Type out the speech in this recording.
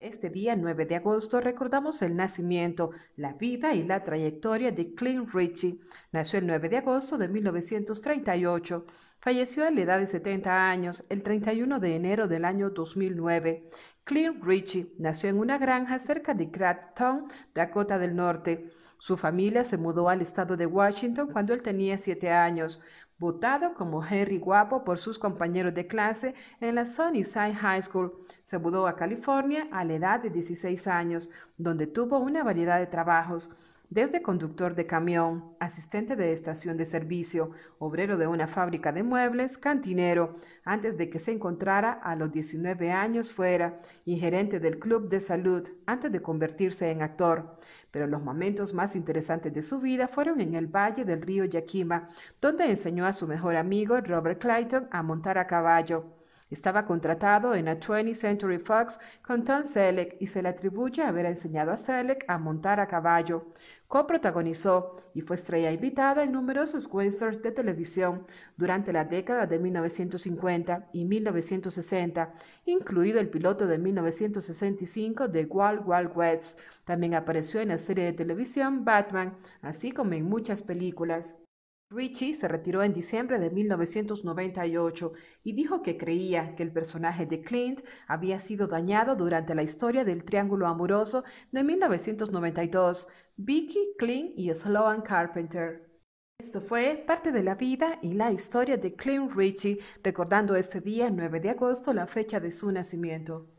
Este día 9 de agosto recordamos el nacimiento, la vida y la trayectoria de Clint Ritchie. Nació el 9 de agosto de 1938. Falleció a la edad de 70 años el 31 de enero del año 2009. Clint Ritchie nació en una granja cerca de Town, Dakota del Norte. Su familia se mudó al estado de Washington cuando él tenía siete años. Votado como Henry Guapo por sus compañeros de clase en la Sunnyside High School, se mudó a California a la edad de 16 años, donde tuvo una variedad de trabajos desde conductor de camión, asistente de estación de servicio, obrero de una fábrica de muebles, cantinero, antes de que se encontrara a los 19 años fuera, y gerente del club de salud, antes de convertirse en actor. Pero los momentos más interesantes de su vida fueron en el valle del río Yakima, donde enseñó a su mejor amigo Robert Clayton a montar a caballo. Estaba contratado en a 20th Century Fox con Tom Selleck y se le atribuye haber enseñado a Selleck a montar a caballo. Coprotagonizó y fue estrella invitada en numerosos westerns de televisión durante la década de 1950 y 1960, incluido el piloto de 1965 de Walt Wild West. También apareció en la serie de televisión Batman, así como en muchas películas. Richie se retiró en diciembre de 1998 y dijo que creía que el personaje de Clint había sido dañado durante la historia del Triángulo Amoroso de 1992, Vicky, Clint y Sloan Carpenter. Esto fue parte de la vida y la historia de Clint Ritchie recordando este día 9 de agosto la fecha de su nacimiento.